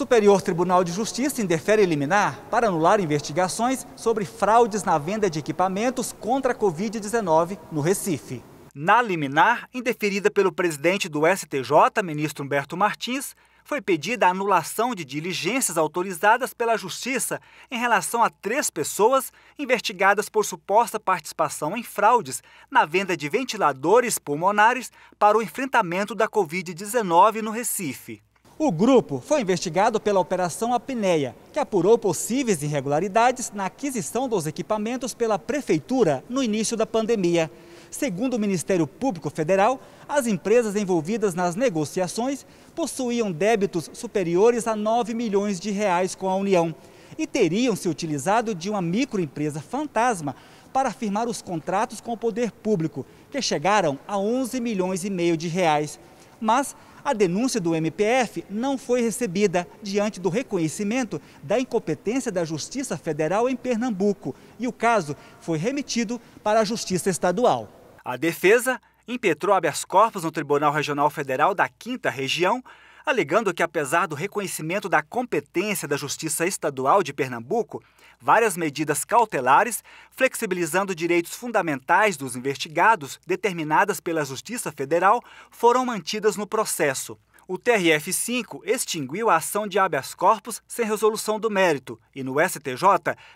Superior Tribunal de Justiça indefere liminar para anular investigações sobre fraudes na venda de equipamentos contra a Covid-19 no Recife. Na liminar, indeferida pelo presidente do STJ, ministro Humberto Martins, foi pedida a anulação de diligências autorizadas pela Justiça em relação a três pessoas investigadas por suposta participação em fraudes na venda de ventiladores pulmonares para o enfrentamento da Covid-19 no Recife. O grupo foi investigado pela Operação Apneia, que apurou possíveis irregularidades na aquisição dos equipamentos pela Prefeitura no início da pandemia. Segundo o Ministério Público Federal, as empresas envolvidas nas negociações possuíam débitos superiores a 9 milhões de reais com a União e teriam se utilizado de uma microempresa fantasma para firmar os contratos com o poder público, que chegaram a 11 milhões e meio de reais. Mas a denúncia do MPF não foi recebida diante do reconhecimento da incompetência da Justiça Federal em Pernambuco e o caso foi remetido para a Justiça Estadual. A defesa impetrou habeas corpus no Tribunal Regional Federal da 5 Região alegando que, apesar do reconhecimento da competência da Justiça Estadual de Pernambuco, várias medidas cautelares, flexibilizando direitos fundamentais dos investigados determinadas pela Justiça Federal, foram mantidas no processo. O TRF-5 extinguiu a ação de habeas corpus sem resolução do mérito e, no STJ,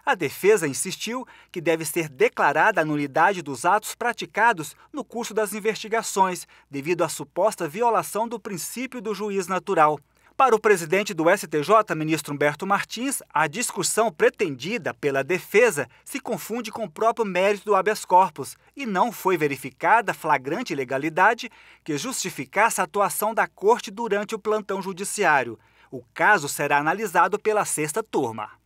a defesa insistiu que deve ser declarada a nulidade dos atos praticados no curso das investigações, devido à suposta violação do princípio do juiz natural. Para o presidente do STJ, ministro Humberto Martins, a discussão pretendida pela defesa se confunde com o próprio mérito do habeas corpus e não foi verificada flagrante ilegalidade que justificasse a atuação da corte durante o plantão judiciário. O caso será analisado pela sexta turma.